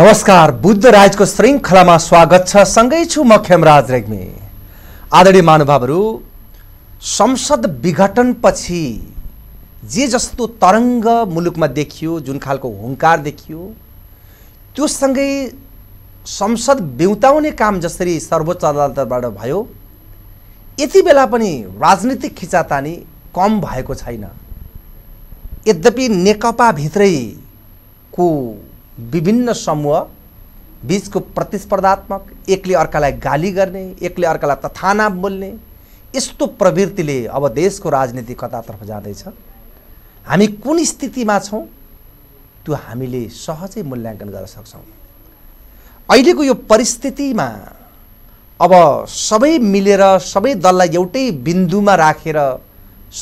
नमस्कार बुद्ध राजको श्रृङ्खलामा स्वागत छ सँगै छु म खेमराज रेग्मी आदरणीय महानुभावहरू संसद विघटनपछि जे जस्तो तरङ्ग मुलुकमा देखियो जुन खालको हुङ्कार देखियो त्योसँगै संसद बिउताउने काम जसरी सर्वोच्च अदालतबाट भयो यति बेला पनि राजनीतिक खिचातानी कम भएको छैन यद्यपि नेकपाभित्रैको विभिन्न समूह बिचको प्रतिस्पर्धात्मक एकले अर्कालाई गाली गर्ने एकले अर्कालाई तथानाप बोल्ने यस्तो प्रवृत्तिले अब देशको राजनीति कतातर्फ जाँदैछ हामी कुन स्थितिमा छौँ त्यो हामीले सहजै मूल्याङ्कन गर्न सक्छौँ अहिलेको यो परिस्थितिमा अब सबै मिलेर सबै दललाई एउटै बिन्दुमा राखेर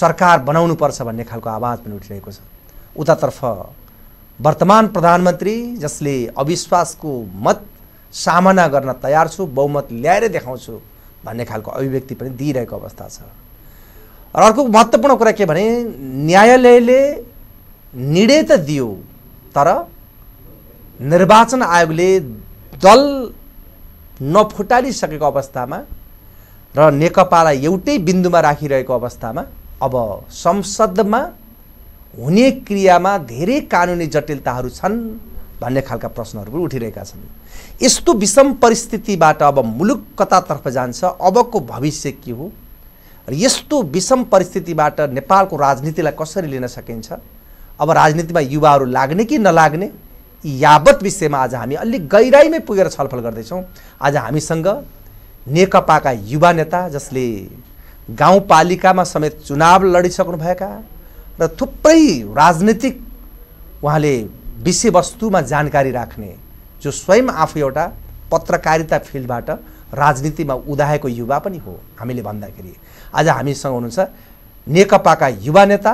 सरकार बनाउनुपर्छ भन्ने खालको आवाज पनि उठिरहेको छ उतातर्फ वर्तमान प्रधानमन्त्री जसले अविश्वासको मत सामना गर्न तयार छु बहुमत ल्याएरै देखाउँछु भन्ने खालको अभिव्यक्ति पनि दिइरहेको अवस्था छ र अर्को महत्त्वपूर्ण कुरा के भने न्यायालयले निर्णय त दियो तर निर्वाचन आयोगले दल नफुटालिसकेको अवस्थामा र नेकपालाई एउटै बिन्दुमा राखिरहेको अवस्थामा अब संसदमा हुने क्रियामा धेरै कानुनी जटिलताहरू छन् भन्ने खालका प्रश्नहरू पनि उठिरहेका छन् यस्तो विषम परिस्थितिबाट अब मुलुक कतातर्फ जान्छ अबको भविष्य के हो र यस्तो विषम परिस्थितिबाट नेपालको राजनीतिलाई कसरी लिन सकिन्छ अब राजनीतिमा युवाहरू लाग्ने कि नलाग्ने यावत विषयमा आज हामी अलिक गहिराइमै पुगेर छलफल गर्दैछौँ आज हामीसँग नेकपाका युवा नेता जसले गाउँपालिकामा समेत चुनाव लडिसक्नुभएका र थुप्रै राजनीतिक उहाँले विषयवस्तुमा जानकारी राख्ने जो स्वयं आफू एउटा पत्रकारिता फिल्डबाट राजनीतिमा उदाएको युवा पनि हो हामीले भन्दाखेरि आज हामीसँग हुनुहुन्छ नेकपाका युवा नेता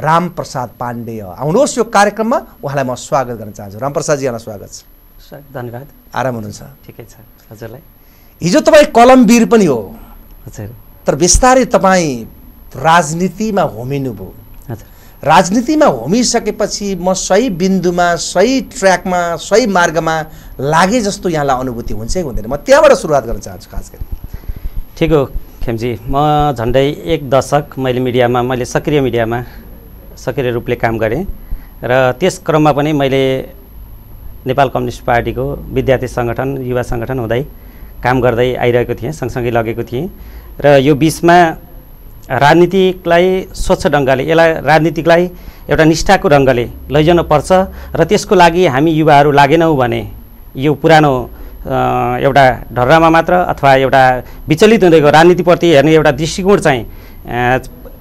रामप्रसाद पाण्डेय आउनुहोस् यो कार्यक्रममा उहाँलाई म स्वागत गर्न चाहन्छु रामप्रसादजी यहाँलाई स्वागत छ धन्यवाद आराम हुनुहुन्छ ठिकै छ हजुरलाई हिजो तपाईँ कलमवीर पनि हो हजुर तर बिस्तारै तपाईँ राजनीतिमा होमिनुभयो राजनीतिमा होमिसकेपछि म सही बिन्दुमा सही ट्र्याकमा सही मार्गमा लागे जस्तो यहाँलाई अनुभूति हुन्छ कि हुँदैन म त्यहाँबाट सुरुवात गर्न चाहन्छु खास गरी ठिक हो खेमजी म झन्डै एक दशक मैले मिडियामा मैले सक्रिय मिडियामा सक्रिय रूपले काम गरेँ र त्यस क्रममा पनि मैले नेपाल कम्युनिस्ट पार्टीको विद्यार्थी सङ्गठन युवा सङ्गठन हुँदै काम गर्दै आइरहेको थिएँ सँगसँगै लगेको थिएँ र यो बिचमा राजनीतिकलाई स्वच्छ ढङ्गले यसलाई राजनीतिकलाई एउटा निष्ठाको ढङ्गले लैजानुपर्छ र त्यसको लागि हामी युवाहरू लागेनौँ भने यो पुरानो एउटा ढर्रामा मात्र अथवा एउटा विचलित हुँदै गयो राजनीतिप्रति हेर्ने एउटा दृष्टिकोण चाहिँ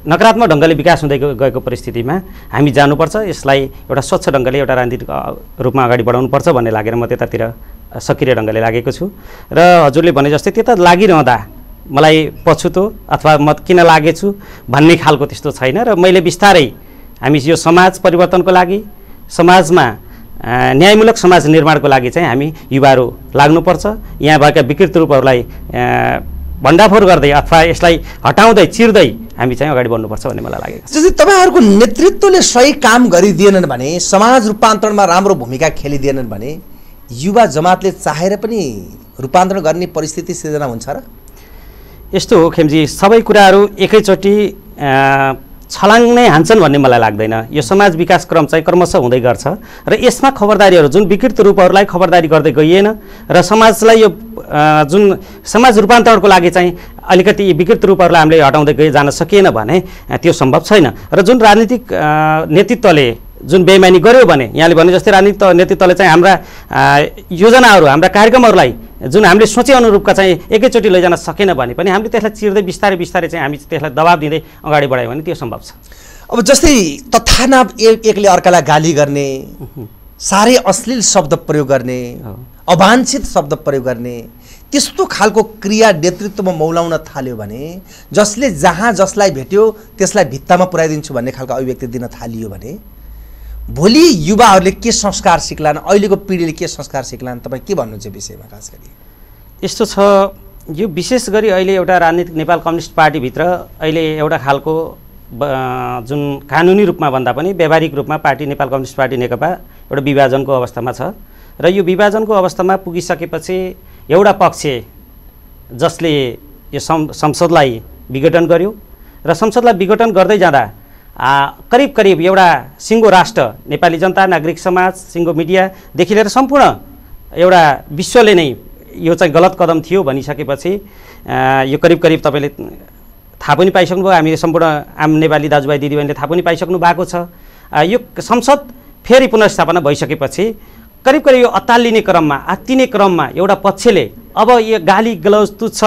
नकारात्मक ढङ्गले विकास हुँदै गएको परिस्थितिमा हामी जानुपर्छ यसलाई एउटा स्वच्छ ढङ्गले एउटा राजनीतिक रूपमा अगाडि बढाउनुपर्छ भन्ने लागेर म त्यतातिर सक्रिय ढङ्गले लागेको छु र हजुरले भने जस्तै त्यता लागिरहँदा मलाई पछुतो अथवा म किन लागेछु भन्ने खालको त्यस्तो छैन र मैले बिस्तारै हामी यो समाज परिवर्तनको लागि समाजमा न्यायमूलक समाज निर्माणको लागि चाहिँ हामी युवाहरू लाग्नुपर्छ यहाँ भएका विकृत रूपहरूलाई भण्डाफोर गर्दै अथवा यसलाई हटाउँदै चिर्दै हामी चाहिँ अगाडि बढ्नुपर्छ भन्ने मलाई लागेको छ जस्तै तपाईँहरूको नेतृत्वले सही काम गरिदिएनन् भने समाज रूपान्तरणमा राम्रो भूमिका खेलिदिएनन् भने युवा जमातले चाहेर पनि रूपान्तरण गर्ने परिस्थिति सिर्जना हुन्छ र यस्तो हो खेमजी सबै कुराहरू एकैचोटि छलाङ नै हान्छन् भन्ने मलाई लाग्दैन यो समाज विकास क्रम चाहिँ क्रमशः हुँदै गर्छ र यसमा खबरदारीहरू जुन विकृत रूपहरूलाई खबरदारी गर्दै गइएन र समाजलाई यो जुन समाज रूपान्तरणको लागि चाहिँ अलिकति विकृत रूपहरूलाई हामीले हटाउँदै गए जान सकिएन भने त्यो सम्भव छैन र जुन राजनीतिक नेतृत्वले जुन बेमानी गर्यो भने यहाँले भने जस्तै राजनीतिक नेतृत्वले चाहिँ हाम्रा योजनाहरू हाम्रा कार्यक्रमहरूलाई जुन हामीले सोचे अनुरूपका चाहिँ एकैचोटि लैजान सकेन भने पनि हामीले त्यसलाई चिर्दै बिस्तारै बिस्तारै चाहिँ हामी त्यसलाई दबाब दिँदै अगाडि बढायो भने त्यो सम्भव छ अब जस्तै तथानाप एक एकले अर्कालाई गाली गर्ने साह्रै अश्लील शब्द प्रयोग गर्ने अवाञ्छित शब्द प्रयोग गर्ने त्यस्तो खालको क्रिया नेतृत्वमा मौलाउन थाल्यो भने जसले जहाँ जसलाई भेट्यो त्यसलाई भित्तामा पुऱ्याइदिन्छु भन्ने खालको अभिव्यक्ति दिन थालियो भने भोलि युवाहरूले के संस्कार सिक्लान् अहिलेको पिँढीले के संस्कार सिक्लान् तपाईँ के भन्नुहुन्छ विषयमा खास गरी यस्तो छ यो विशेष गरी अहिले एउटा राजनीतिक नेपाल कम्युनिस्ट पार्टीभित्र अहिले एउटा खालको जुन कानुनी रूपमा भन्दा पनि व्यावहारिक रूपमा party Nepal communist party Nekapa एउटा विभाजनको अवस्थामा छ र यो विभाजनको अवस्थामा पुगिसकेपछि एउटा पक्ष जसले यो संसदलाई विघटन गर्यो र संसदलाई विघटन गर्दै जाँदा करिब करिब एउटा सिङ्गो राष्ट्र नेपाली जनता नागरिक समाज सिङ्गो मिडियादेखि लिएर सम्पूर्ण एउटा विश्वले नै यो चाहिँ गलत कदम थियो भनिसकेपछि यो करिब करिब तपाईँले थाहा पनि पाइसक्नुभयो हामीले सम्पूर्ण आम नेपाली दाजुभाइ दिदीबहिनीले थाहा पनि पाइसक्नु भएको छ यो संसद फेरि पुनर्स्थापना भइसकेपछि करिब करिब यो अत्तालिने क्रममा आत्तिने क्रममा एउटा पक्षले अब यो गाली ग्लौज तुच्छ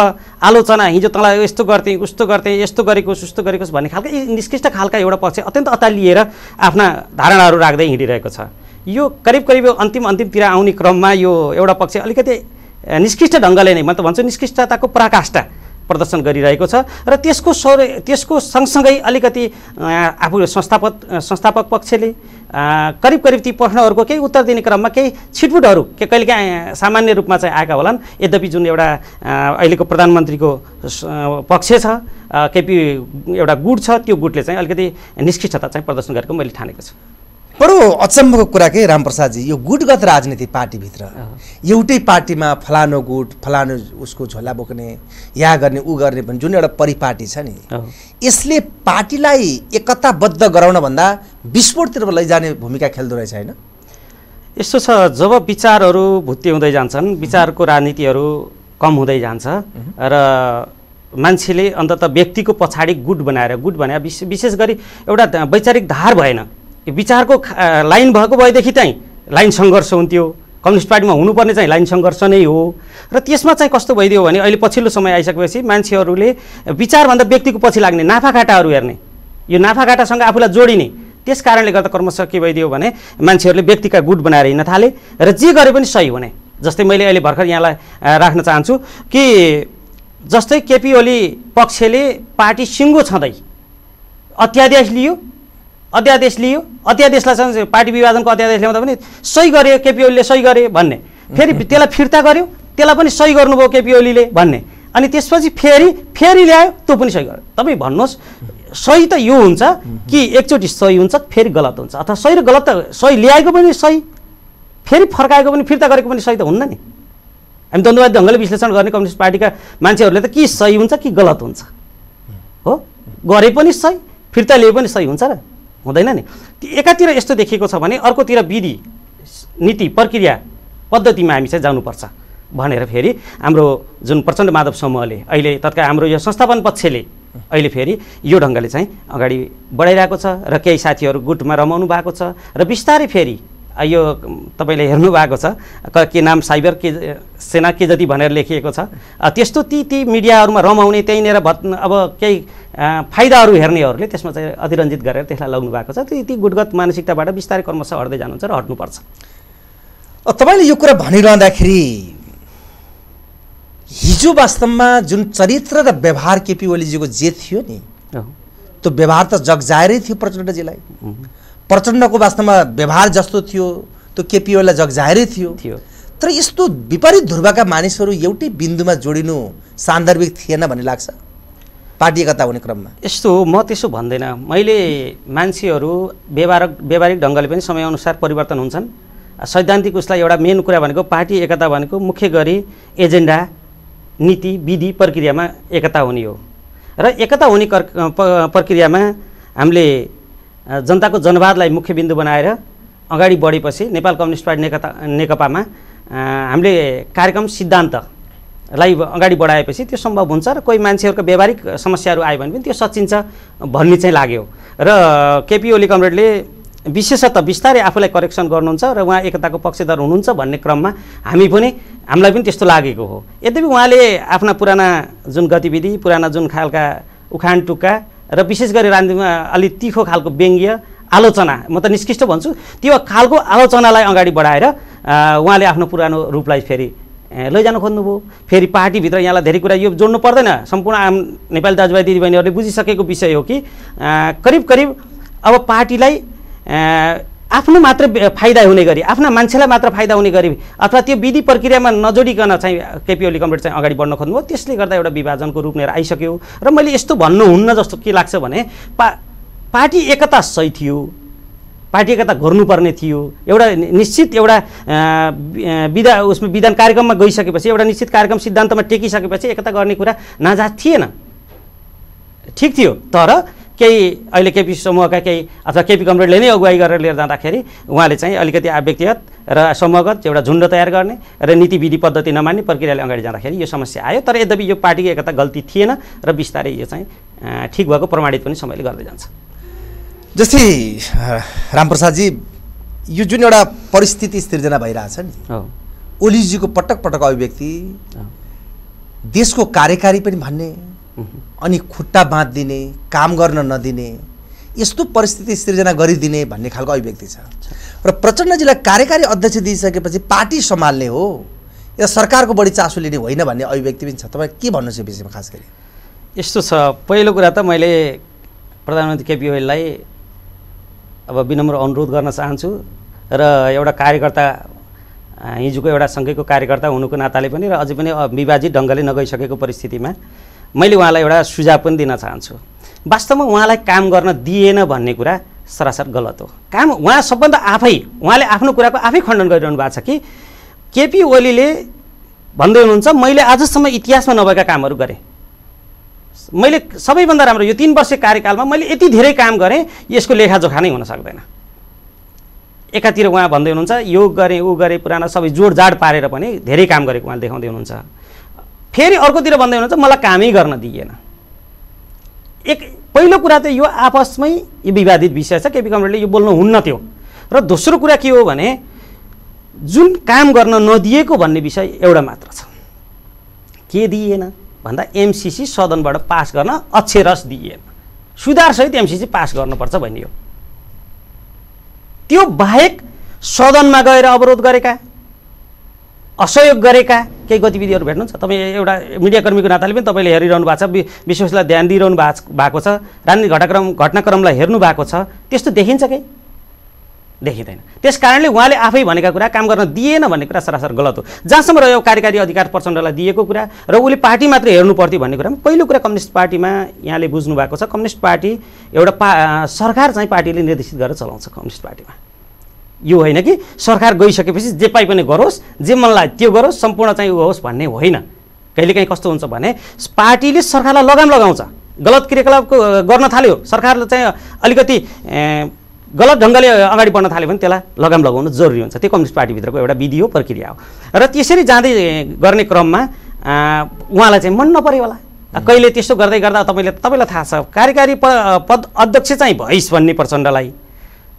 आलोचना हिजो तँलाई यस्तो गर्थेँ उस्तो गर्थेँ यस्तो गरेको उस्तो गरेकोस् भन्ने खालको निष्कृष्ट खालका एउटा पक्ष अत्यन्त अता लिएर आफ्ना धारणाहरू राख्दै हिँडिरहेको छ यो करिब करिब अन्तिम अन्तिमतिर आउने क्रममा यो एउटा पक्ष अलिकति निष्कृष्ट ढङ्गले नै म त भन्छु निष्कृष्टताको पराकाष्ठा प्रदर्शन गरिरहेको छ र त्यसको स्वर त्यसको सँगसँगै अलिकति आफू संस्थापक संस्थापक पक्षले करिब करिब ती प्रश्नहरूको केही उत्तर दिने क्रममा केही छिटफुटहरू के कहिलेकाहीँ सामान्य रूपमा चाहिँ आएका होलान् यद्यपि जुन एउटा अहिलेको प्रधानमन्त्रीको पक्ष छ केपी एउटा गुट छ त्यो गुटले चाहिँ अलिकति निष्कृष्टता चाहिँ प्रदर्शन गरेको मैले ठानेको छु बडो अचम्मको कुरा के रामप्रसादजी यो गुटगत राजनीति पार्टीभित्र एउटै पार्टीमा फलानो गुट फलानो उसको झोला बोक्ने या गर्ने ऊ गर्ने भन्ने जुन एउटा परिपाटी छ नि यसले पार्टीलाई एकताबद्ध गराउनभन्दा विस्फोटतिर लैजाने भूमिका खेल्दो रहेछ होइन यस्तो छ जब विचारहरू भुत्ते हुँदै जान्छन् विचारको राजनीतिहरू कम हुँदै जान्छ र मान्छेले अन्तत व्यक्तिको पछाडि गुट बनाएर गुट बनाएर विशेष गरी एउटा वैचारिक धार भएन विचारको लाइन भएको भएदेखि चाहिँ लाइन सङ्घर्ष हुन्थ्यो कम्युनिस्ट पार्टीमा हुनुपर्ने चाहिँ लाइन सङ्घर्ष नै हो र त्यसमा चाहिँ कस्तो भइदियो भने अहिले पछिल्लो समय आइसकेपछि मान्छेहरूले विचारभन्दा व्यक्तिको पछि लाग्ने नाफाघाटाहरू हेर्ने यो नाफाघाटासँग आफूलाई जोडिने त्यस कारणले गर्दा कर्मश के भइदियो भने मान्छेहरूले व्यक्तिका गुट बनाएर हिँड्न थाले र जे गरे पनि सही हुने जस्तै मैले अहिले भर्खर यहाँलाई राख्न चाहन्छु कि जस्तै केपी ओली पक्षले पार्टी सिङ्गो छँदै अत्यादेश लियो अध्यादेश लियो अध्यादेशलाई चाहिँ पार्टी विभाजनको अध्यादेश ल्याउँदा पनि सही गरे केपी ओलीले सही गरे भन्ने फेरि त्यसलाई फिर्ता गर्यो त्यसलाई पनि सही गर्नुभयो केपी ओलीले भन्ने अनि त्यसपछि फेरि फेरि ल्यायो त्यो पनि सही गर्यो तपाईँ भन्नुहोस् सही त यो हुन्छ कि एकचोटि सही हुन्छ फेरि गलत हुन्छ अथवा सही र गलत त सही ल्याएको पनि सही फेरि फर्काएको पनि फिर्ता गरेको पनि सही त हुन्न नि हामी धन्यवाद ढङ्गले विश्लेषण गर्ने कम्युनिस्ट पार्टीका मान्छेहरूले त के सही हुन्छ कि गलत हुन्छ हो गरे पनि सही फिर्ता लिए पनि सही हुन्छ र हुँदैन नि एकातिर यस्तो देखिएको छ भने अर्कोतिर विधि नीति प्रक्रिया पद्धतिमा हामी चाहिँ जानुपर्छ भनेर फेरि हाम्रो जुन प्रचण्ड माधव समूहले अहिले तत्काल हाम्रो यो संस्थापन पक्षले अहिले फेरि यो ढङ्गले चाहिँ अगाडि बढाइरहेको छ र केही साथीहरू गुटमा रमाउनु भएको छ र बिस्तारै फेरि यो तपाईँले हेर्नु भएको छ के नाम साइबर के सेना के जति भनेर लेखिएको छ त्यस्तो ती ती मिडियाहरूमा रमाउने त्यहीँनिर भत् अब केही फाइदाहरू हेर्नेहरूले त्यसमा चाहिँ अतिरञ्जित गरेर त्यसलाई लगाउनु भएको छ त्यो ती गुटगत मानसिकताबाट बिस्तारै क्रमशः हट्दै जानुहुन्छ र हट्नुपर्छ तपाईँले यो कुरा भनिरहँदाखेरि हिजो वास्तवमा जुन चरित्र र व्यवहार केपी ओलीजीको जे थियो नि त्यो व्यवहार त जगजाएरै थियो प्रचण्डजीलाई प्रचण्डको वास्तवमा व्यवहार जस्तो थियो त्यो केपिओलाई जगजाहेरै थियो थियो तर यस्तो विपरीत ध्रुवका मानिसहरू एउटै बिन्दुमा जोडिनु सान्दर्भिक थिएन भन्ने लाग्छ पार्टी एकता हुने क्रममा यस्तो हो म त्यसो भन्दैन मैले मान्छेहरू व्यवहार व्यवहारिक ढङ्गले पनि समयअनुसार परिवर्तन हुन्छन् सैद्धान्तिक उसलाई एउटा मेन कुरा भनेको पार्टी एकता भनेको मुख्य गरी एजेन्डा नीति विधि प्रक्रियामा एकता हुने हो र एकता हुने प्रक्रियामा हामीले जनताको जनवादलाई मुख्य बिन्दु बनाएर अगाडि बढेपछि नेपाल कम्युनिस्ट पार्टी नेकता नेकपामा हामीले कार्यक्रम सिद्धान्तलाई अगाडि बढाएपछि त्यो सम्भव हुन्छ र कोही मान्छेहरूको व्यावहारिक समस्याहरू आयो भने पनि त्यो सचिन्छ भन्ने चाहिँ लाग्यो र केपी ओली कमरेडले विशेषतः बिस्तारै आफूलाई करेक्सन गर्नुहुन्छ र उहाँ एकताको पक्षधर हुनुहुन्छ भन्ने क्रममा हामी पनि हामीलाई पनि त्यस्तो लागेको हो यद्यपि उहाँले आफ्ना पुराना जुन गतिविधि पुराना जुन खालका उखान टुक्का र विशेष गरी राजनीतिमा अलि तिखो खालको व्यङ्ग्य आलोचना म त निष्कृष्ट भन्छु त्यो खालको आलोचनालाई अगाडि बढाएर उहाँले आफ्नो पुरानो रूपलाई फेरि लैजान खोज्नुभयो फेरि पार्टीभित्र यहाँलाई धेरै कुरा यो जोड्नु पर्दैन सम्पूर्ण आम नेपाली दाजुभाइ दिदीबहिनीहरूले बुझिसकेको विषय हो कि करिब करिब अब पार्टीलाई आफ्नो मात्र फाइदा हुने गरी आफ्ना मान्छेलाई मात्र फाइदा हुने गरी अथवा त्यो विधि प्रक्रियामा नजोडिकन चाहिँ केपी ओली कम्प्युटर चाहिँ अगाडि बढ्न खोज्नुभयो त्यसले गर्दा एउटा विभाजनको रूप लिएर आइसक्यो र मैले यस्तो भन्नुहुन्न जस्तो के लाग्छ भने पा पार्टी एकता सही थियो पार्टी एकता गर्नुपर्ने थियो एउटा निश्चित एउटा विधा उसमा विधान कार्यक्रममा गइसकेपछि एउटा निश्चित कार्यक्रम सिद्धान्तमा टेकिसकेपछि एकता गर्ने कुरा नाजात थिएन ठिक थियो तर केही अहिले केपी समूहका केही अथवा केपी कमरेडले नै अगुवाई गरेर लिएर जाँदाखेरि उहाँले चाहिँ अलिकति व्यक्तिगत र समूहगत एउटा झुन्ड तयार गर्ने र नीति विधि पद्धति नमान्ने प्रक्रियाले अगाडि जाँदाखेरि यो समस्या आयो तर यद्यपि यो पार्टीको एकता गल्ती थिएन र बिस्तारै यो चाहिँ ठिक भएको प्रमाणित पनि समयले गर्दै जान्छ जस्तै रामप्रसादजी यो जुन एउटा परिस्थिति सिर्जना भइरहेछ नि ओलीजीको पटक पटक अभिव्यक्ति देशको कार्यकारी पनि भन्ने अनि खुट्टा बाँधिदिने काम गर्न नदिने यस्तो परिस्थिति सिर्जना गरिदिने भन्ने खालको अभिव्यक्ति छ र प्रचण्डजीलाई कार्यकारी अध्यक्ष दिइसकेपछि पार्टी सम्हाल्ने हो या सरकारको बढी चासो लिने होइन भन्ने अभिव्यक्ति पनि छ तपाईँ के भन्नुहोस् यो विषयमा खास गरी यस्तो छ पहिलो कुरा त मैले प्रधानमन्त्री केपी ओलीलाई अब विनम्र अनुरोध गर्न चाहन्छु र एउटा कार्यकर्ता हिजोको एउटा सङ्घीयको कार्यकर्ता हुनुको नाताले पनि र अझै पनि विभाजित ढङ्गले नगइसकेको परिस्थितिमा मैले उहाँलाई एउटा सुझाव पनि दिन चाहन्छु वास्तवमा उहाँलाई काम गर्न दिएन भन्ने कुरा सरासर गलत हो काम उहाँ सबभन्दा आफै उहाँले आफ्नो कुराको आफै खण्डन गरिरहनु भएको छ कि केपी ओलीले भन्दै हुनुहुन्छ मैले आजसम्म इतिहासमा नभएका कामहरू गरेँ मैले सबैभन्दा राम्रो यो तिन वर्ष कार्यकालमा मैले यति धेरै काम गरेँ यसको लेखाजोखा नै हुन सक्दैन एकातिर उहाँ भन्दै हुनुहुन्छ यो गरेँ ऊ गरेँ पुराना सबै जोडजाड पारेर पनि धेरै काम गरेको उहाँले देखाउँदै हुनुहुन्छ फेरि अर्कोतिर भन्दै हुनुहुन्छ मलाई कामै गर्न दिइएन एक पहिलो कुरा त यो आपसमै यो विवादित विषय छ केपी कमरेडले यो बोल्नु हुन्न थियो र दोस्रो कुरा के हो भने जुन काम गर्न नदिएको भन्ने विषय एउटा मात्र छ के दिइएन भन्दा एमसिसी सदनबाट पास गर्न अक्षरस दिइएन सुधारसहित एमसिसी पास गर्नुपर्छ भनियो त्यो बाहेक सदनमा गएर अवरोध गरेका असहयोग गरेका केही गतिविधिहरू भेट्नुहुन्छ तपाईँ एउटा मिडियाकर्मीको नाताले पनि तपाईँले हेरिरहनु भएको छ विश्वासलाई ध्यान दिइरहनु भएको छ राजनीतिक घटनाक्रम घटनाक्रमलाई हेर्नु भएको छ त्यस्तो देखिन्छ कि देखिँदैन त्यस कारणले उहाँले आफै भनेका कुरा काम गर्न दिएन भन्ने कुरा सरासर गलत हो जहाँसम्म रह्यो कार्यकारी अधिकार प्रचण्डलाई दिएको कुरा र उसले पार्टी मात्र हेर्नु पर्थ्यो भन्ने कुरामा पहिलो कुरा कम्युनिस्ट पार्टीमा यहाँले बुझ्नु भएको छ कम्युनिस्ट पार्टी एउटा पा सरकार चाहिँ पार्टीले निर्देशित गरेर चलाउँछ कम्युनिस्ट पार्टीमा यो होइन कि सरकार गइसकेपछि जे पाइ पनि गरोस् जे मन लाग्यो त्यो गरोस् सम्पूर्ण चाहिँ उ होस् भन्ने होइन कहिलेकाहीँ कस्तो हुन्छ भने पार्टीले सरकारलाई लगाम लगाउँछ गलत क्रियाकलाप गर्न थाल्यो सरकारले चाहिँ अलिकति गलत ढङ्गले अगाडि बढ्न थाल्यो भने त्यसलाई लगाम लगाउनु जरुरी हुन्छ त्यो कम्युनिस्ट पार्टीभित्रको एउटा विधि हो प्रक्रिया हो र त्यसरी जाँदै गर्ने क्रममा उहाँलाई चाहिँ मन नपऱ्यो होला कहिले त्यस्तो गर्दै गर्दा तपाईँले तपाईँलाई थाहा छ कार्यकारी पद अध्यक्ष चाहिँ भइस भन्ने प्रचण्डलाई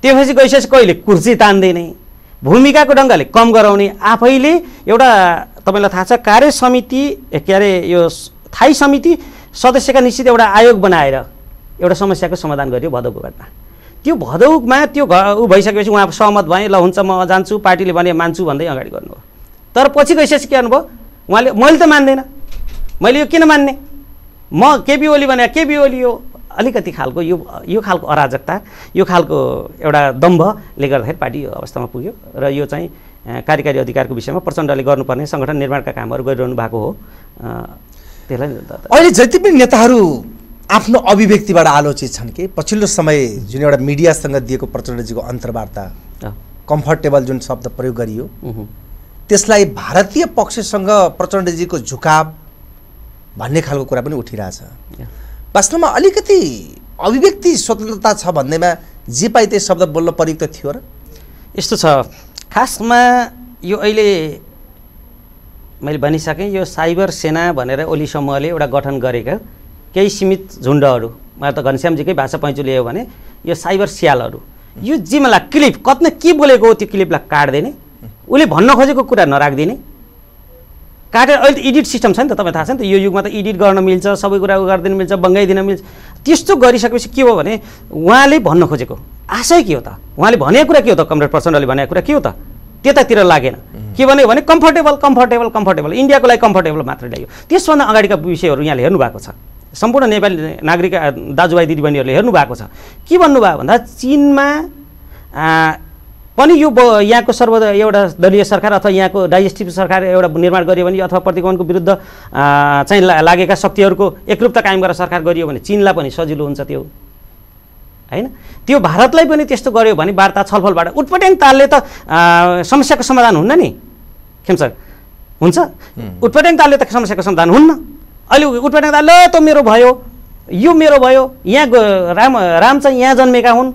त्यसपछि गइसकेपछि कहिले कुर्सी तान्दिने भूमिकाको ढङ्गले कम गराउने आफैले एउटा तपाईँलाई थाहा छ कार्य समिति के अरे यो थाई समिति सदस्यका निश्चित एउटा आयोग बनाएर एउटा समस्याको समाधान गर्यो भदौको घटना त्यो भदौमा त्यो ऊ भइसकेपछि उहाँ सहमत भएँ ल हुन्छ म जान्छु पार्टीले भने मान्छु भन्दै अगाडि गर्नुभयो तर पछि गइसकेपछि के गर्नुभयो उहाँले मैले त मान्दैन मैले यो किन मान्ने म केपी ओली भने केपी ओली हो अलिकति खालको यो यो खालको अराजकता यो खालको एउटा दम्भले गर्दाखेरि पार्टी यो अवस्थामा पुग्यो र यो चाहिँ कार्यकारी अधिकारको विषयमा प्रचण्डले गर्नुपर्ने सङ्गठन निर्माणका कामहरू गरिरहनु भएको हो त्यसलाई अहिले जति पनि नेताहरू आफ्नो अभिव्यक्तिबाट आलोचित छन् कि पछिल्लो समय जुन एउटा मिडियासँग दिएको प्रचण्डजीको अन्तर्वार्ता कम्फर्टेबल जुन शब्द प्रयोग गरियो त्यसलाई भारतीय पक्षसँग प्रचण्डजीको झुकाव भन्ने खालको कुरा पनि उठिरहेछ वास्तवमा अलिकति अभिव्यक्ति स्वतन्त्रता छ भन्दैमा जे पाइ त्यही शब्द बोल्न परिक्त थियो र यस्तो छ खासमा यो अहिले मैले भनिसकेँ यो साइबर सेना भनेर ओली समूहले एउटा गठन गरेका केही सीमित झुन्डहरू मलाई त घनश्यामजीकै भाषा पैँचो ल्यायो भने यो साइबर स्यालहरू यो जिम्मेला क्लिप कत्न के बोलेको हो त्यो क्लिपलाई काट्दिने उसले भन्न खोजेको कुरा नराखिदिने काटेर अहिले त एडिट सिस्टम छ नि त तपाईँ थाहा छ नि त यो युगमा त एडिट गर्न मिल्छ सबै कुरा गरिदिन मिल्छ बङ्गाइदिन मिल्छ त्यस्तो गरिसकेपछि के हो भने उहाँले भन्न खोजेको आशय के हो त उहाँले भनेको कुरा के हो त कमरेड प्रचण्डले भनेको कुरा के हो त त्यतातिर लागेन के भन्यो भने कम्फर्टेबल कम्फर्टेबल कम्फर्टेबल इन्डियाको लागि कम्फर्टेबल मात्रै ल्यायो त्यसभन्दा अगाडिका विषयहरू यहाँले हेर्नु भएको छ सम्पूर्ण नेपाली नागरिक दाजुभाइ दिदीबहिनीहरूले हेर्नु भएको छ के भन्नुभयो भन्दा चिनमा पनि यो यहाँको सर्व एउटा दलीय सरकार अथवा यहाँको डाइजेस्टिभ सरकार एउटा निर्माण गरियो भने अथवा प्रतिगमनको विरुद्ध चाहिँ लागेका शक्तिहरूको एकरूपता कायम गरेर सरकार गरियो भने चिनलाई पनि सजिलो हुन्छ त्यो होइन त्यो भारतलाई पनि त्यस्तो गर्यो भने वार्ता छलफलबाट उत्पटन तालले त समस्याको समाधान हुन्न नि सर हुन्छ उत्पटन तालले त समस्याको समाधान हुन्न अहिले उत्पटन तालले त मेरो भयो यो मेरो भयो यहाँ राम राम चाहिँ यहाँ जन्मेका हुन्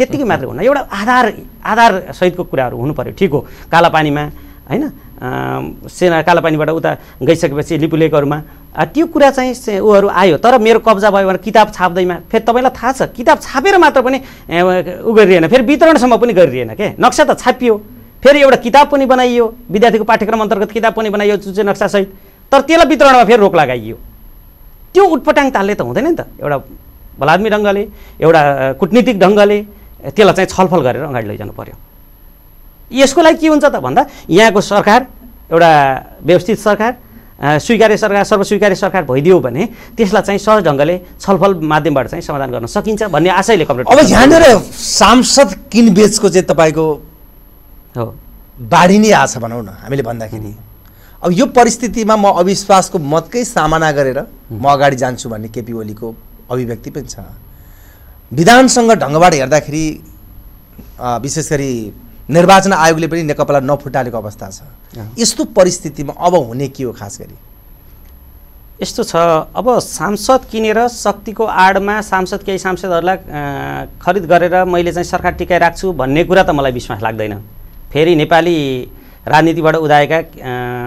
त्यत्तिकै मात्र हुन्न एउटा आधार आधारसहितको कुराहरू हुनु पऱ्यो ठिक हो कालापानीमा होइन सेना कालापानीबाट उता गइसकेपछि लिपुलेकहरूमा त्यो कुरा चाहिँ ऊहरू आयो तर मेरो कब्जा भयो भने किताब छाप्दैमा फेरि तपाईँलाई थाहा छ किताब छापेर मात्र पनि ऊ गरिरहेन फेरि वितरणसम्म पनि गरिरहेन के नक्सा त छापियो फेरि एउटा किताब पनि बनाइयो विद्यार्थीको पाठ्यक्रम अन्तर्गत किताब पनि बनाइयो जुन चाहिँ नक्सासहित तर त्यसलाई वितरणमा फेरि रोक लगाइयो त्यो उटपटाङ तालले त हुँदैन नि त एउटा भलाद्मी ढङ्गले एउटा कुटनीतिक ढङ्गले त्यसलाई चाहिँ छलफल गरेर अगाडि लैजानु पऱ्यो यसको लागि के हुन्छ त भन्दा यहाँको सरकार एउटा व्यवस्थित सरकार स्वीकार्य सरकार सर्वस्वीकार्य सरकार भइदियो भने त्यसलाई चाहिँ सहज ढङ्गले छलफल माध्यमबाट चाहिँ समाधान गर्न सकिन्छ भन्ने आशयले कम्प्लिट अब यहाँनिर सांसद किनबेचको चाहिँ तपाईँको हो बाढी नै आछ भनौँ न हामीले भन्दाखेरि अब यो परिस्थितिमा म अविश्वासको मतकै सामना गरेर म अगाडि जान्छु भन्ने केपी ओलीको अभिव्यक्ति पनि छ विधानसँग ढङ्गबाट हेर्दाखेरि विशेष गरी निर्वाचन आयोगले पनि नेकपालाई नफुटालेको अवस्था छ यस्तो परिस्थितिमा अब हुने के हो खास गरी यस्तो छ अब सांसद किनेर शक्तिको आडमा सांसद केही सांसदहरूलाई खरिद गरेर मैले चाहिँ सरकार टिकाइराख्छु भन्ने कुरा त मलाई विश्वास लाग्दैन फेरि नेपाली राजनीतिबाट उदाएका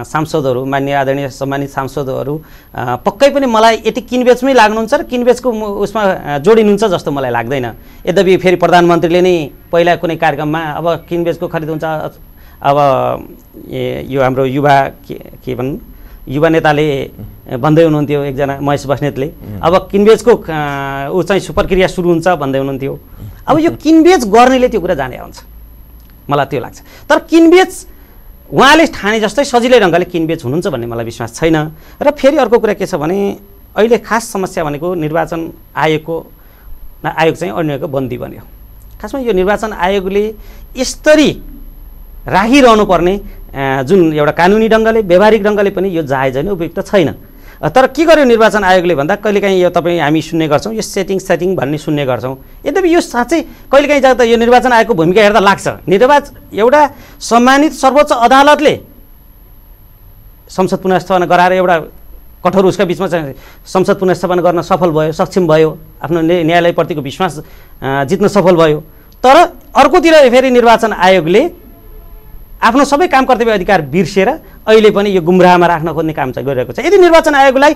सांसदहरू मान्य आदरणीय सम्मानित सांसदहरू पक्कै पनि मलाई यति किनबेचमै लाग्नुहुन्छ र किनबेचको उसमा जोडिनुहुन्छ जस्तो मलाई लाग्दैन यद्यपि फेरि प्रधानमन्त्रीले नै पहिला कुनै कार्यक्रममा अब किनबेचको खरिद हुन्छ अब यो हाम्रो युवा के के भन्नु युवा नेताले भन्दै हुनुहुन्थ्यो एकजना महेश बस्नेतले अब किनबेचको ऊ चाहिँ सुप्रक्रिया सुरु हुन्छ भन्दै हुनुहुन्थ्यो अब यो किनबेच गर्नेले त्यो कुरा जाने हुन्छ मलाई त्यो लाग्छ तर किनबेच उहाँले ठाने जस्तै सजिलै ढङ्गले किनबेच हुनुहुन्छ भन्ने मलाई विश्वास छैन र फेरि अर्को कुरा के छ भने अहिले खास समस्या भनेको निर्वाचन आयोगको आयोग चाहिँ अन्यको बन्दी बन्यो खासमा यो निर्वाचन आयोगले यस्तरी राखिरहनुपर्ने जुन एउटा कानुनी ढङ्गले व्यावहारिक ढङ्गले पनि यो जायज नै उपयुक्त छैन तर के गर्यो निर्वाचन आयोगले भन्दा कहिलेकाहीँ यो तपाईँ हामी सुन्ने गर्छौँ यो सेटिङ सेटिङ भन्ने सुन्ने गर्छौँ यद्यपि यो साँच्चै कहिलेकाहीँ जाँदा यो निर्वाचन आयोगको भूमिका हेर्दा लाग्छ निर्वाच एउटा सम्मानित सर्वोच्च अदालतले संसद पुनर्स्थापना गराएर एउटा कठोर उसका बिचमा चाहिँ संसद पुनर्स्थापना गर्न सफल भयो सक्षम भयो आफ्नो न्यायालयप्रतिको विश्वास जित्न सफल भयो तर अर्कोतिर फेरि निर्वाचन आयोगले आफ्नो सबै काम कर्तव्य अधिकार बिर्सेर अहिले पनि यो गुमराहमा राख्न खोज्ने काम चाहिँ गरिरहेको छ यदि निर्वाचन आयोगलाई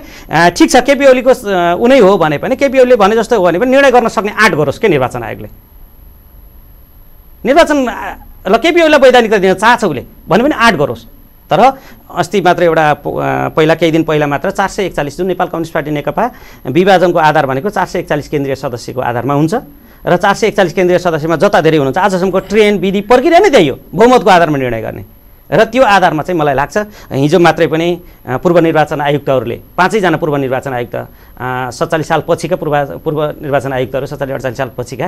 ठिक छ केपी ओलीको उनै हो भने पनि केपी ओलीले भने जस्तो हो भने पनि निर्णय गर्न सक्ने आँट गरोस् के निर्वाचन आयोगले निर्वाचन ल केपी ओलीलाई वैधानिकता दिन चाहन्छ उसले भने पनि आँट गरोस् तर अस्ति मात्र एउटा पहिला केही दिन पहिला मात्र चार सय एकचालिस जुन नेपाल कम्युनिस्ट पार्टी नेकपा विभाजनको आधार भनेको चार सय एकचालिस केन्द्रीय सदस्यको आधारमा हुन्छ र चार सय एकचालिस केन्द्रीय सदस्यमा जता धेरै हुनुहुन्छ आजसम्मको ट्रेन विधि प्रक्रिया नै त्यही हो बहुमतको आधारमा निर्णय गर्ने र त्यो आधारमा चाहिँ मलाई लाग्छ हिजो मात्रै पनि पूर्व निर्वाचन आयुक्तहरूले पाँचैजना पूर्व निर्वाचन आयुक्त सत्तालिस साल पछिका पूर्व पूर्व निर्वाचन आयुक्तहरू सत्तालिस अडचालिस साल पछिका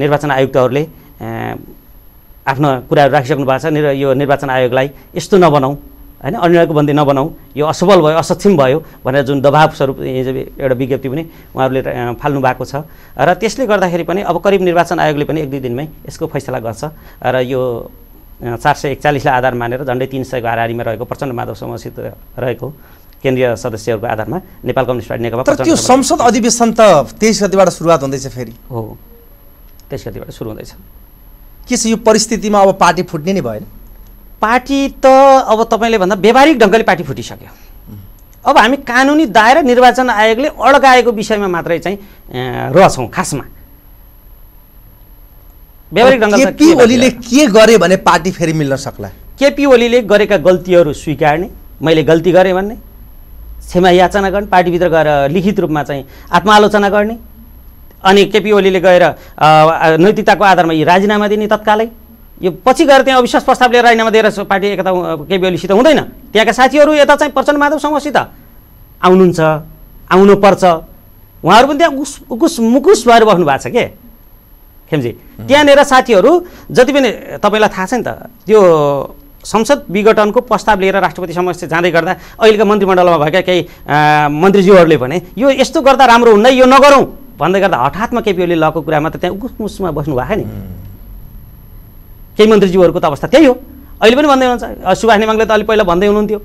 निर्वाचन आयुक्तहरूले आफ्नो कुराहरू राखिसक्नु भएको छ यो निर्वाचन आयोगलाई यस्तो नबनाऊ होइन अनिर्णयको नबनाऊ यो असफल भयो असक्षम भयो भनेर जुन दबाव स्वरूप एउटा विज्ञप्ति पनि उहाँहरूले फाल्नु भएको छ र त्यसले गर्दाखेरि पनि अब करिब निर्वाचन आयोगले पनि एक दुई दिनमै यसको फैसला गर्छ र यो चार सय एकचालिसलाई आधार मानेर झन्डै तिन सयको हारिमा रहेको प्रचण्ड माधव समूहसित रहेको केन्द्रीय सदस्यहरूको आधारमा नेपाल कम्युनिस्ट पार्टी नेकपा तर त्यो संसद अधिवेशन त तेइस गतिबाट सुरुवात हुँदैछ फेरि हो तेइस गतिबाट सुरु हुँदैछ के छ यो परिस्थितिमा अब पार्टी फुट्ने नै भएन पार्टी त अब तपाईँले भन्दा व्यावहारिक ढङ्गले पार्टी फुटिसक्यो अब हामी कानुनी दायरा निर्वाचन आयोगले अड्काएको विषयमा मात्रै चाहिँ रहेछौँ खासमा व्यावहारिक ढङ्गले के ओलीले के गरे भने पार्टी फेरि मिल्न सक्ला केपी ओलीले गरेका गल्तीहरू स्वीकार्ने मैले गल्ती गरेँ भन्ने क्षमा याचना गर्ने पार्टीभित्र गएर लिखित रूपमा चाहिँ आत्मालोचना गर्ने अनि केपी ओलीले गएर नैतिकताको आधारमा यी राजीनामा दिने तत्कालै यो पछि गएर त्यहाँ अविश्वास प्रस्ताव लिएर राजीनामा दिएर पार्टी एकता केपी ओलीसित हुँदैन त्यहाँका साथीहरू यता चाहिँ प्रचण्ड माधवसँगसित आउनुहुन्छ आउनुपर्छ उहाँहरू पनि त्यहाँ उस उकुस मुकुस भएर बस्नु भएको छ के खेमजी त्यहाँनिर साथीहरू जति पनि तपाईँलाई थाहा छ नि त त्यो संसद विघटनको प्रस्ताव लिएर राष्ट्रपति समक्ष जाँदै गर्दा अहिलेको मन्त्रीमण्डलमा भएका केही मन्त्रीज्यूहरूले भने यो यस्तो गर्दा राम्रो हुन्न यो नगरौँ भन्दै गर्दा हठातमा केपी ओली लको कुरामा त त्यहाँ उकुस बस्नु भएको नि केही मन्त्रीज्यूहरूको त अवस्था त्यही हो अहिले पनि भन्दै हुनुहुन्छ सुभाष नेमाङले त अलिक पहिला भन्दै हुनुहुन्थ्यो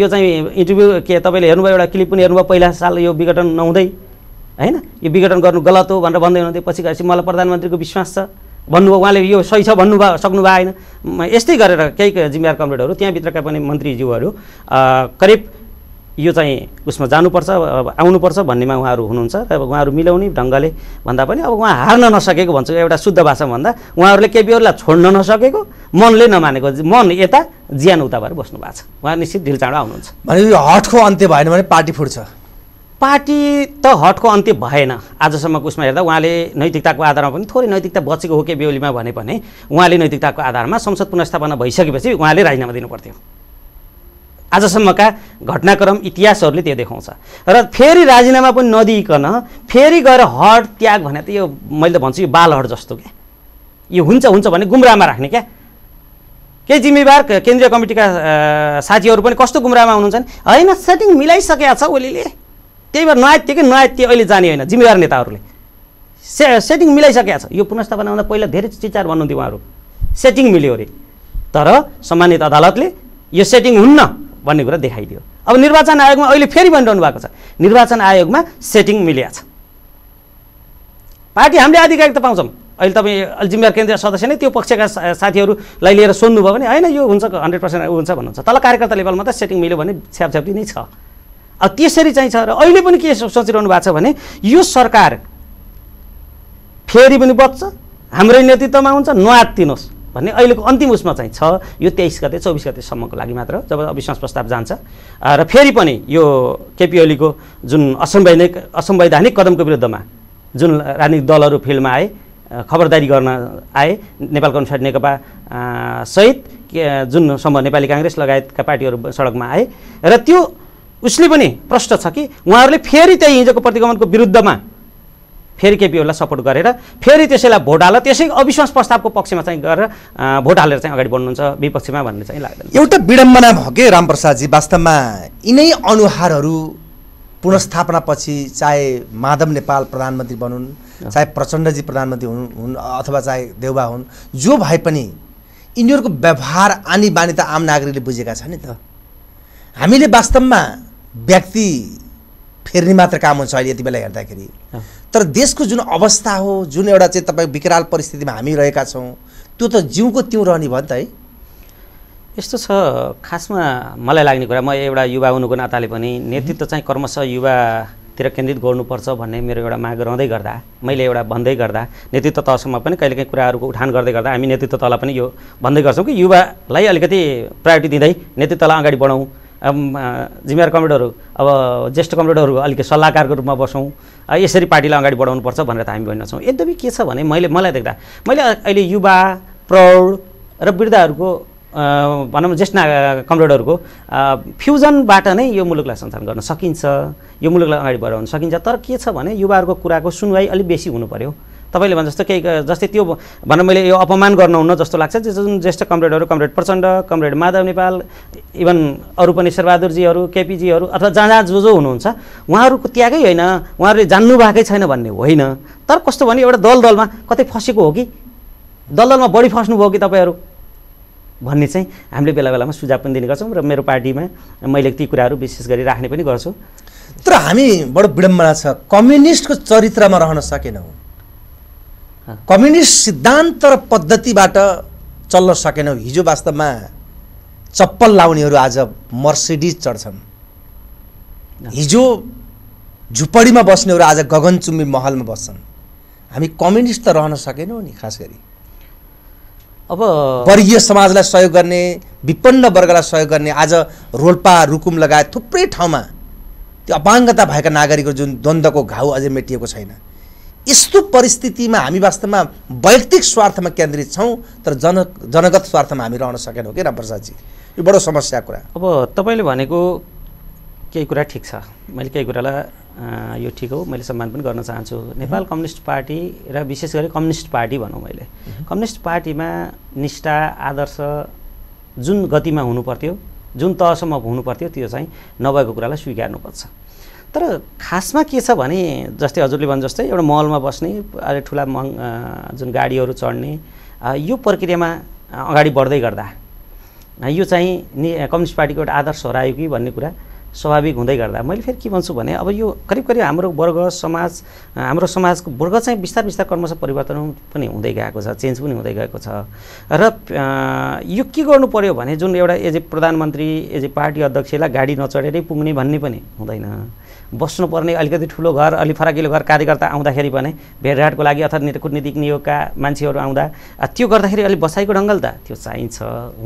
यो चाहिँ इन्टरभ्यू के तपाईँले हेर्नुभयो एउटा क्लिप पनि हेर्नुभयो पहिला साल यो विघटन नहुँदै होइन यो विघटन गर्नु गलत हो भनेर भन्दै हुनुहुन्थ्यो पछि गएपछि मलाई प्रधानमन्त्रीको विश्वास छ भन्नुभयो उहाँले यो सही छ भन्नुभयो सक्नुभयो होइन यस्तै गरेर केही जिम्मेवार कमरेडहरू त्यहाँभित्रका पनि मन्त्रीज्यूहरू करिब यो चाहिँ उसमा जानुपर्छ अब आउनुपर्छ भन्नेमा उहाँहरू हुनुहुन्छ र उहाँहरू मिलाउने ढङ्गले भन्दा पनि अब उहाँ हार्न नसकेको भन्छ एउटा शुद्ध भाषा भन्दा उहाँहरूले केपीहरूलाई छोड्न नसकेको मनले नमानेको मन यता ज्यान उता भएर बस्नु भएको छ उहाँ निश्चित ढिल चाँडो आउनुहुन्छ भने यो हटको अन्त्य भएन भने पार्टी फुट्छ पार्टी त हटको अन्त्य भएन आजसम्मको उसमा हेर्दा उहाँले नैतिकताको आधारमा पनि थोरै नैतिकता बचेको हो के बेहुलीमा भने पनि उहाँले नैतिकताको आधारमा संसद पुनर्स्थापना भइसकेपछि उहाँले राजीनामा दिनुपर्थ्यो आजसम्मका घटनाक्रम इतिहासहरूले त्यो देखाउँछ र फेरि राजीनामा पनि नदिइकन फेरि गएर हट त्याग भने त यो मैले त भन्छु यो बालहट जस्तो क्या यो हुन्छ हुन्छ भने गुम्रामा राख्ने क्या केही जिम्मेवार केन्द्रीय कमिटीका साथीहरू पनि कस्तो गुम्रामा हुनुहुन्छन् होइन सेटिङ मिलाइसकेका छ ओलीले त्यही भएर त्यो कि त्यो अहिले जाने होइन जिम्मेवार नेताहरूले से सेटिङ मिलाइसकेका छ यो पुनस्थापना हुँदा पहिला धेरै चिचार भन्नुहुन्थ्यो उहाँहरू सेटिङ मिल्यो अरे तर सम्मानित अदालतले यो सेटिङ हुन्न भन्ने कुरा देखाइदियो अब निर्वाचन आयोगमा अहिले फेरि भनिरहनु भएको छ निर्वाचन आयोगमा सेटिङ मिलिया छ पार्टी हामीले आधिकारिकता पाउँछौँ अहिले तपाईँ अहिले जिम्मेवार केन्द्रीय सदस्य नै त्यो पक्षका साथीहरूलाई लिएर सोध्नुभयो भने होइन यो हुन्छ हन्ड्रेड पर्सेन्ट हुन्छ भन्नुहुन्छ तल कार्यकर्ता लेभलमा त सेटिङ मिल्यो भने छ्यापछ्याप्ती नै छ अब त्यसरी चाहिँ छ र अहिले पनि के सोचिरहनु भएको छ भने यो सरकार फेरि पनि बच्छ हाम्रै नेतृत्वमा हुन्छ नआत्तिनुहोस् भन्ने अहिलेको अन्तिम उसमा चाहिँ छ यो तेइस गते चौबिस गतेसम्मको लागि मात्र जब अविश्वास प्रस्ताव जान्छ र फेरि पनि यो केपी ओलीको जुन असंवैधानिक असंवैधानिक कदमको विरुद्धमा जुन राजनीतिक दलहरू फिल्डमा आए खबरदारी गर्न आए नेपाल कन्फेड नेकपा सहित जुन सम्म नेपाली काङ्ग्रेस लगायतका पार्टीहरू सडकमा आए र त्यो उसले पनि प्रश्न छ कि उहाँहरूले फेरि त्यही हिजोको प्रतिगमनको विरुद्धमा फेरि केपिओलाई सपोर्ट गरेर फेरि त्यसैलाई भोट हाल त्यसै अविश्वास प्रस्तावको पक्षमा चाहिँ गरेर भोट हालेर चाहिँ अगाडि बढ्नुहुन्छ विपक्षमा भन्ने चाहिँ लाग्दैन एउटा विडम्बना भयो कि रामप्रसादजी वास्तवमा यिनै अनुहारहरू पुनस्थापनापछि चाहे माधव नेपाल प्रधानमन्त्री बनुन् चाहे प्रचण्डजी प्रधानमन्त्री हुन् हुन् अथवा चाहे देउबा हुन् जो भए पनि यिनीहरूको व्यवहार आनी बानी त आम नागरिकले बुझेका छन् नि त हामीले वास्तवमा व्यक्ति फेर्ने मात्र काम हुन्छ अहिले यति बेला हेर्दाखेरि तर देशको जुन अवस्था हो जुन एउटा चाहिँ तपाईँ विकराल परिस्थितिमा हामी रहेका छौँ त्यो त जिउको त्यौँ रहने भयो नि त है यस्तो छ खासमा मलाई लाग्ने कुरा म एउटा युवा हुनुको नाताले पनि नेतृत्व चाहिँ कर्मशः युवातिर केन्द्रित गर्नुपर्छ भन्ने मेरो एउटा माग रहँदै गर्दा मैले एउटा भन्दै गर्दा नेतृत्व तहसम्म पनि कहिलेकाहीँ कुराहरूको उठान गर्दै गर्दा हामी नेतृत्व तहलाई पनि यो भन्दै गर्छौँ कि युवालाई अलिकति प्रायोरिटी दिँदै नेतृत्वलाई अगाडि बढाउँ जिम्मेवार कमरेडहरू अब ज्येष्ठ कमरेडहरू अलिक सल्लाहकारको रूपमा बसौँ यसरी पार्टीलाई अगाडि बढाउनुपर्छ भनेर त हामी छौँ एकदमै के छ भने मैले मलाई देख्दा मैले अहिले युवा प्रौढ र वृद्धहरूको भनौँ ज्येष्ठ कमरेडहरूको फ्युजनबाट नै यो मुलुकलाई सञ्चालन गर्न सकिन्छ यो मुलुकलाई अगाडि बढाउन सकिन्छ तर के छ भने युवाहरूको कुराको सुनवाई अलिक बेसी हुनु पऱ्यो तपाईँले भने जस्तो केही जस्तै त्यो भनौँ मैले यो अपमान गर्नुहुन्न जस्तो लाग्छ जे जुन ज्येष्ठ कमरेडहरू comrade Prachanda comrade Madhav Nepal even अरू पनि शेरबहादुरजीहरू केपीजीहरू अथवा जहाँ जहाँ जो जो हुनुहुन्छ उहाँहरूको त्यागै होइन उहाँहरूले जान्नु भएकै छैन भन्ने होइन तर कस्तो भने एउटा दल दलमा कतै फसेको हो कि दल दलमा बढी फस्नुभयो कि तपाईँहरू भन्ने चाहिँ हामीले बेला बेलामा सुझाव पनि दिने गर्छौँ र मेरो पार्टीमा मैले ती कुराहरू विशेष गरी राख्ने पनि गर्छु तर हामी बडो विडम्बना छ कम्युनिस्टको चरित्रमा रहन सकेनौँ कम्युनिस्ट सिद्धान्त र पद्धतिबाट चल्न सकेनौँ हिजो वास्तवमा चप्पल लाउनेहरू आज मर्सिडिज चढ्छन् हिजो झुपडीमा बस्नेहरू आज गगनचुम्बी महलमा बस्छन् हामी कम्युनिस्ट त रहन सकेनौँ नि खास गरी अब वर्गीय समाजलाई सहयोग गर्ने विपन्न वर्गलाई सहयोग गर्ने आज रोल्पा रुकुम लगायत थुप्रै ठाउँमा त्यो अपाङ्गता भएका नागरिकहरू जुन द्वन्द्वको घाउ अझै मेटिएको छैन यस्तो परिस्थितिमा हामी वास्तवमा वैयक्तिक स्वार्थमा केन्द्रित छौँ तर जन जनगत स्वार्थमा हामी रहन सकेनौँ कि रामप्रसादजी यो बडो समस्या कुरा अब तपाईँले भनेको केही कुरा ठिक छ मैले केही कुरालाई यो ठिक हो मैले सम्मान पनि गर्न चाहन्छु नेपाल कम्युनिस्ट पार्टी र विशेष गरी कम्युनिस्ट पार्टी भनौँ मैले कम्युनिस्ट पार्टीमा निष्ठा आदर्श जुन गतिमा हुनुपर्थ्यो जुन तहसम्म हुनुपर्थ्यो त्यो चाहिँ नभएको कुरालाई स्विकार्नुपर्छ तर खासमा के छ भने जस्तै हजुरले भने जस्तै एउटा मलमा बस्ने अहिले ठुला मह जुन गाडीहरू चढ्ने यो प्रक्रियामा अगाडि बढ्दै गर्दा यो चाहिँ नि कम्युनिस्ट पार्टीको एउटा आदर्श हरायो कि भन्ने कुरा स्वाभाविक हुँदै गर्दा मैले फेरि के भन्छु भने अब यो करिब करिब हाम्रो वर्ग समाज हाम्रो समाजको वर्ग चाहिँ बिस्तार बिस्तार कर्मश परिवर्तन पनि हुँदै गएको छ चेन्ज पनि हुँदै गएको छ र यो के गर्नु पऱ्यो भने जुन एउटा एज ए प्रधानमन्त्री एज ए पार्टी अध्यक्षलाई गाडी नचढेरै पुग्ने भन्ने पनि हुँदैन बस्नुपर्ने अलिकति ठुलो घर अलिक फराकिलो घर कार्यकर्ता आउँदाखेरि पनि भेटघाटको लागि अथवा कुटनीतिक नियोगका मान्छेहरू आउँदा त्यो गर्दाखेरि अलिक बसाइको ढङ्गल त त्यो चाहिन्छ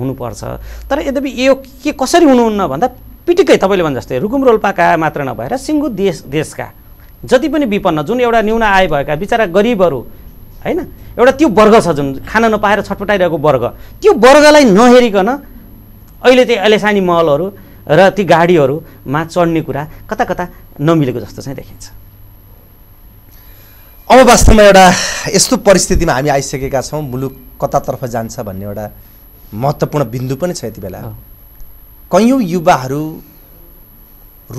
हुनुपर्छ तर यद्यपि यो के कसरी हुनुहुन्न भन्दा पिटिकै तपाईँले भने जस्तै रुकुम रोल्पाका मात्र नभएर सिङ्गु देश देशका जति पनि विपन्न जुन एउटा न्यून आय भएका बिचरा गरिबहरू होइन एउटा त्यो वर्ग छ जुन खान नपाएर छटपटाइरहेको वर्ग त्यो वर्गलाई नहेरिकन अहिले चाहिँ अहिले महलहरू र ती गाडीहरूमा चढ्ने कुरा कता कता नमिलेको जस्तो चाहिँ देखिन्छ अब वास्तवमा एउटा यस्तो परिस्थितिमा हामी आइसकेका छौँ मुलुक कतातर्फ जान्छ भन्ने एउटा महत्त्वपूर्ण बिन्दु पनि छ यति बेला कैयौँ युवाहरू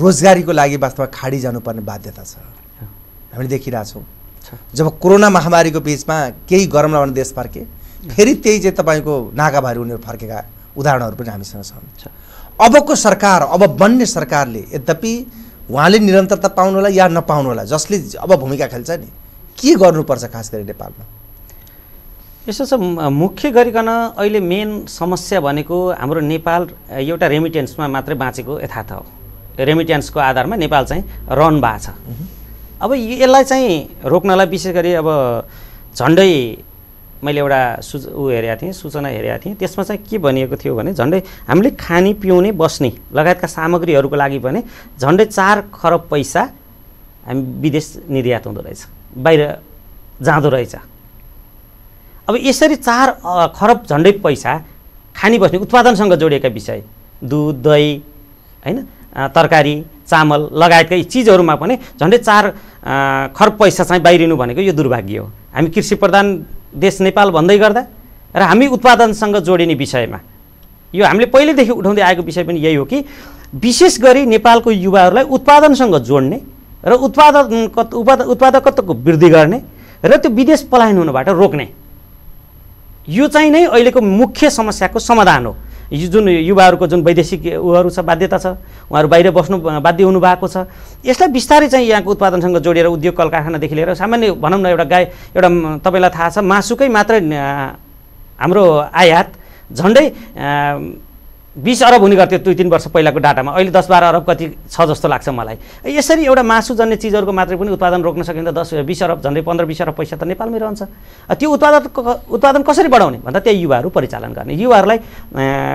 रोजगारीको लागि वास्तवमा खाडी जानुपर्ने बाध्यता छ हामी देखिरहेछौँ जब कोरोना महामारीको बिचमा केही गरम नभने देश फर्के फेरि त्यही चाहिँ तपाईँको नाका भएर उनीहरू फर्केका उदाहरणहरू पनि हामीसँग छन् अबको सरकार अब बन्ने सरकारले यद्यपि उहाँले निरन्तरता पाउनु होला या नपाउनु होला जसले अब भूमिका खेल्छ नि के गर्नुपर्छ खास गरी नेपालमा यसो छ मुख्य गरिकन अहिले मेन समस्या भनेको हाम्रो नेपाल एउटा रेमिटेन्समा मात्रै बाँचेको यथार्थ हो रेमिटेन्सको आधारमा नेपाल चाहिँ रन भएको छ अब यसलाई चाहिँ रोक्नलाई विशेष गरी अब झन्डै मैले एउटा सु ऊ हेरेको थिएँ सूचना हेरेको थिएँ त्यसमा चाहिँ के भनिएको थियो भने झन्डै हामीले खाने पिउने बस्ने लगायतका सामग्रीहरूको लागि भने झन्डै चार खरब पैसा हामी विदेश निर्यात हुँदो रहेछ बाहिर जाँदो रहेछ अब यसरी चार खरब झन्डै पैसा खाने बस्ने उत्पादनसँग जोडिएका विषय दुध दही होइन तरकारी चामल लगायतका यी चिजहरूमा पनि झन्डै चार खरब पैसा चाहिँ बाहिरिनु भनेको यो दुर्भाग्य हो हामी कृषि प्रधान देश नेपाल भन्दै गर्दा र हामी उत्पादनसँग जोडिने विषयमा यो हामीले पहिल्यैदेखि उठाउँदै आएको विषय पनि यही हो कि विशेष गरी नेपालको युवाहरूलाई उत्पादनसँग जोड्ने र उत्पादन उत्पाद उत्पादकत्वको वृद्धि गर्ने र त्यो विदेश पलायन हुनबाट रोक्ने यो चाहिँ नै अहिलेको मुख्य समस्याको समाधान हो हिजो जुन युवाहरूको जुन वैदेशिक उहरू छ बाध्यता छ उहाँहरू बाहिर बस्नु बाध्य हुनुभएको छ यसलाई बिस्तारै चाहिँ यहाँको उत्पादनसँग जोडेर उद्योग कल कारखानादेखि लिएर सामान्य भनौँ न एउटा गाई एउटा तपाईँलाई थाहा छ मासुकै मात्रै हाम्रो आयात झन्डै बिस अरब हुने गर्थ्यो दुई तिन वर्ष पहिलाको डाटामा अहिले दस बाह्र अरब कति छ जस्तो लाग्छ मलाई यसरी एउटा मासु जन्ने चिजहरूको मात्रै पनि उत्पादन रोक्न सकिन्छ दस बिस अरब झन्डै पन्ध्र बिस अरब पैसा त नेपालमै रहन्छ त्यो उत्पादन उत्पादन कसरी बढाउने भन्दा त्यही युवाहरू परिचालन गर्ने युवाहरूलाई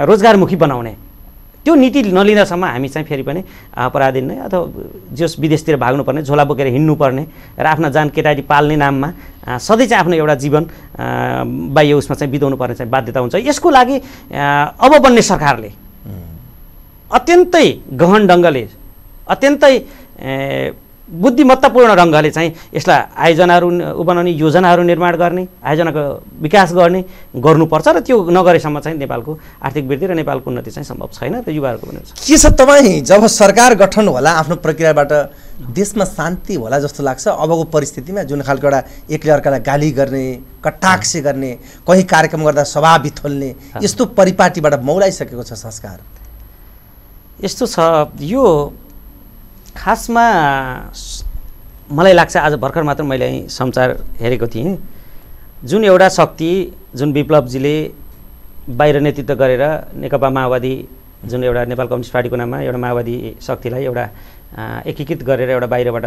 रोजगारमुखी बनाउने त्यो नीति नलिँदासम्म हामी चाहिँ फेरि पनि अपराधीन नै अथवा जस विदेशतिर भाग्नुपर्ने झोला बोकेर हिँड्नुपर्ने र आफ्ना जान केटाटी पाल्ने नाममा सधैँ चाहिँ आफ्नो एउटा जीवन बाह्य उसमा चाहिँ बिताउनु पर्ने चाहिँ बाध्यता हुन्छ यसको लागि अब बन्ने सरकारले अत्यन्तै गहन ढङ्गले अत्यन्तै बुद्धिमत्तापूर्ण ढङ्गले चाहिँ यसलाई आयोजनाहरू बनाउने योजनाहरू निर्माण गर्ने आयोजनाको विकास गर्ने गर्नुपर्छ र त्यो नगरेसम्म चाहिँ नेपालको आर्थिक वृद्धि र नेपालको उन्नति चाहिँ सम्भव छैन त्यो युवाहरूको पनि के छ तपाईँ जब सरकार गठन होला आफ्नो प्रक्रियाबाट देशमा शान्ति होला जस्तो लाग्छ अबको परिस्थितिमा जुन खालको एउटा एकले अर्कालाई गाली गर्ने कटाक्ष गर्ने कहीँ कार्यक्रम गर्दा सभा बिथोल्ने यस्तो परिपाटीबाट मौलाइसकेको छ संस्कार यस्तो छ यो खासमा मलाई लाग्छ आज भर्खर मात्र मैले समाचार हेरेको थिएँ जुन एउटा शक्ति जुन विप्लवजीले बाहिर नेतृत्व गरेर नेकपा माओवादी जुन एउटा नेपाल कम्युनिस्ट पार्टीको नाममा एउटा माओवादी शक्तिलाई एउटा एकीकृत गरेर एउटा बाहिरबाट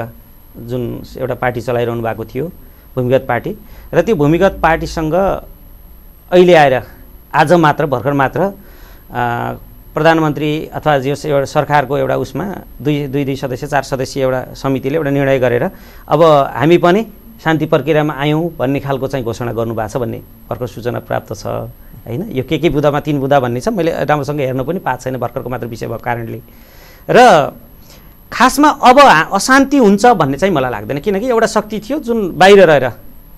जुन एउटा पार्टी चलाइरहनु भएको थियो भूमिगत पार्टी र त्यो भूमिगत पार्टीसँग अहिले आएर आज मात्र भर्खर मात्र प्रधानमन्त्री अथवा जस एउटा सरकारको एउटा उसमा दुई दुई दुई सदस्य चार सदस्यीय एउटा समितिले एउटा निर्णय गरेर अब हामी पनि शान्ति प्रक्रियामा आयौँ भन्ने खालको चाहिँ घोषणा गर्नुभएको छ भन्ने भर्खर सूचना प्राप्त छ होइन यो के के बुदामा तिन बुदा भन्ने छ मैले राम्रोसँग हेर्नु पनि पाएको छैन भर्खरको मात्र विषय भएको कारणले र खासमा अब अशान्ति हुन्छ भन्ने चाहिँ मलाई लाग्दैन किनकि एउटा शक्ति थियो जुन बाहिर रहेर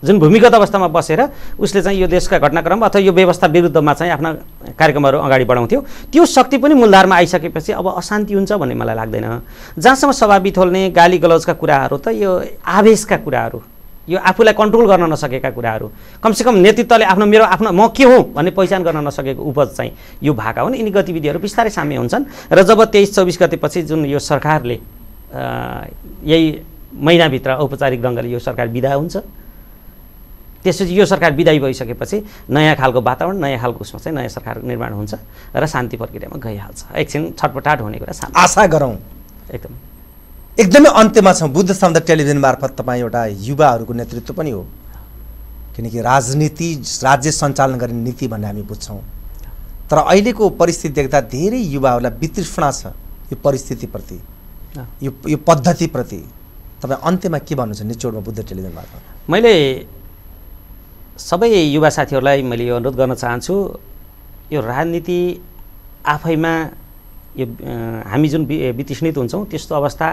जुन भूमिगत अवस्थामा बसेर उसले चाहिँ यो देशका घटनाक्रम अथवा यो व्यवस्था विरुद्धमा चाहिँ आफ्ना कार्यक्रमहरू अगाडि बढाउँथ्यो त्यो शक्ति पनि मूलधारमा आइसकेपछि अब अशान्ति हुन्छ भन्ने मलाई लाग्दैन जहाँसम्म सभा बिथोल्ने गाली गलौजका कुराहरू त यो आवेशका कुराहरू यो आफूलाई कन्ट्रोल गर्न नसकेका कुराहरू कमसेकम नेतृत्वले आफ्नो मेरो आफ्नो म के हो भन्ने पहिचान गर्न नसकेको उपज चाहिँ यो भएका हुन् यिनी गतिविधिहरू बिस्तारै साम्य हुन्छन् र जब तेइस चौबिस गतेपछि जुन यो सरकारले यही महिनाभित्र औपचारिक ढङ्गले यो सरकार विदा हुन्छ त्यसपछि यो सरकार विदायी भइसकेपछि नयाँ खालको वातावरण नयाँ खालको उसमा चाहिँ नयाँ सरकार निर्माण हुन्छ र शान्ति प्रक्रियामा गइहाल्छ एकछिन छटपटाट हुने कुरा आशा गरौँ एकदम एकदमै अन्त्यमा छौँ बुद्ध शब्द टेलिभिजन मार्फत तपाईँ एउटा युवाहरूको नेतृत्व पनि हो किनकि राजनीति राज्य सञ्चालन गर्ने नीति भन्ने हामी बुझ्छौँ तर अहिलेको परिस्थिति देख्दा धेरै युवाहरूलाई वितृष्णा छ यो परिस्थितिप्रति यो यो पद्धतिप्रति तपाईँ अन्त्यमा के भन्नुहुन्छ निचोडमा बुद्ध टेलिभिजन मार्फत मैले सबै युवा साथीहरूलाई मैले यो अनुरोध गर्न चाहन्छु यो राजनीति आफैमा यो हामी जुन वितृष्णित हुन्छौँ त्यस्तो अवस्था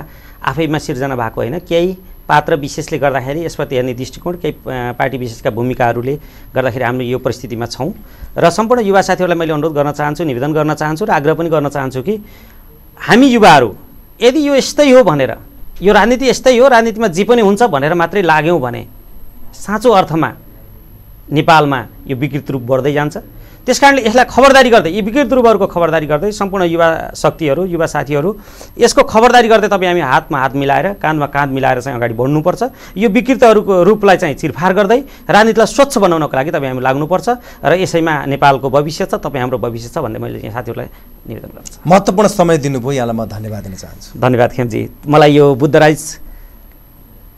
आफैमा सिर्जना भएको होइन केही पात्र विशेषले गर्दाखेरि यसप्रति हेर्ने दृष्टिकोण केही पार्टी विशेषका भूमिकाहरूले गर्दाखेरि हाम्रो यो परिस्थितिमा छौँ र सम्पूर्ण युवा साथीहरूलाई मैले अनुरोध गर्न चाहन्छु निवेदन गर्न चाहन्छु र आग्रह पनि गर्न चाहन्छु कि हामी युवाहरू यदि यो यस्तै हो भनेर यो राजनीति यस्तै हो राजनीतिमा जे पनि हुन्छ भनेर मात्रै लाग्यौँ भने साँचो अर्थमा नेपालमा यो विकृत रूप बढ्दै जान्छ त्यस कारणले यसलाई खबरदारी गर्दै यी विकृत रूपहरूको खबरदारी गर्दै सम्पूर्ण युवा शक्तिहरू युवा साथीहरू यसको खबरदारी गर्दै तपाईँ हामी हातमा हात मिलाएर कानमा काँध मिलाएर चाहिँ अगाडि बढ्नुपर्छ यो विकृतहरूको रूपलाई चाहिँ चिरफार गर्दै राजनीतिलाई स्वच्छ बनाउनको लागि तपाईँ हामी लाग्नुपर्छ र यसैमा नेपालको भविष्य छ तपाईँ हाम्रो भविष्य छ भन्ने मैले यहाँ साथीहरूलाई निवेदन गर्छु महत्त्वपूर्ण समय दिनुभयो यहाँलाई म धन्यवाद दिन चाहन्छु धन्यवाद खेमजी मलाई यो बुद्धराज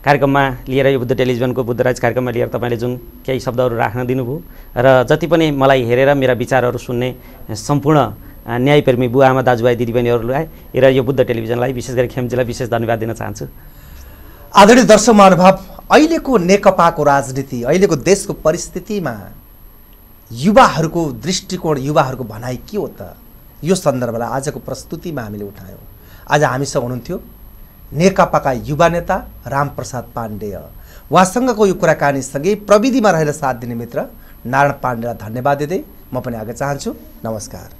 कार्यक्रममा लिएर यो बुद्ध टेलिभिजनको बुद्धराज कार्यक्रममा लिएर तपाईँले जुन केही शब्दहरू राख्न दिनुभयो र जति पनि मलाई हेरेर मेरा विचारहरू सुन्ने सम्पूर्ण न्यायप्रेमी बुवा आमा दाजुभाइ दिदीबहिनीहरूलाई र यो बुद्ध टेलिभिजनलाई विशेष गरी खेमजीलाई विशेष धन्यवाद दिन चाहन्छु आदरणीय दर्शक महानुभाव अहिलेको नेकपाको राजनीति अहिलेको देशको परिस्थितिमा युवाहरूको दृष्टिकोण युवाहरूको भनाइ के हो त यो सन्दर्भलाई आजको प्रस्तुतिमा हामीले उठायौँ आज हामीसँग हुनुहुन्थ्यो नेकपाका युवा नेता रामप्रसाद पाण्डेय उहाँसँगको यो कुराकानीसँगै प्रविधिमा रहेर साथ दिने मित्र नारायण पाण्डेलाई धन्यवाद दिँदै म पनि आगे चाहन्छु नमस्कार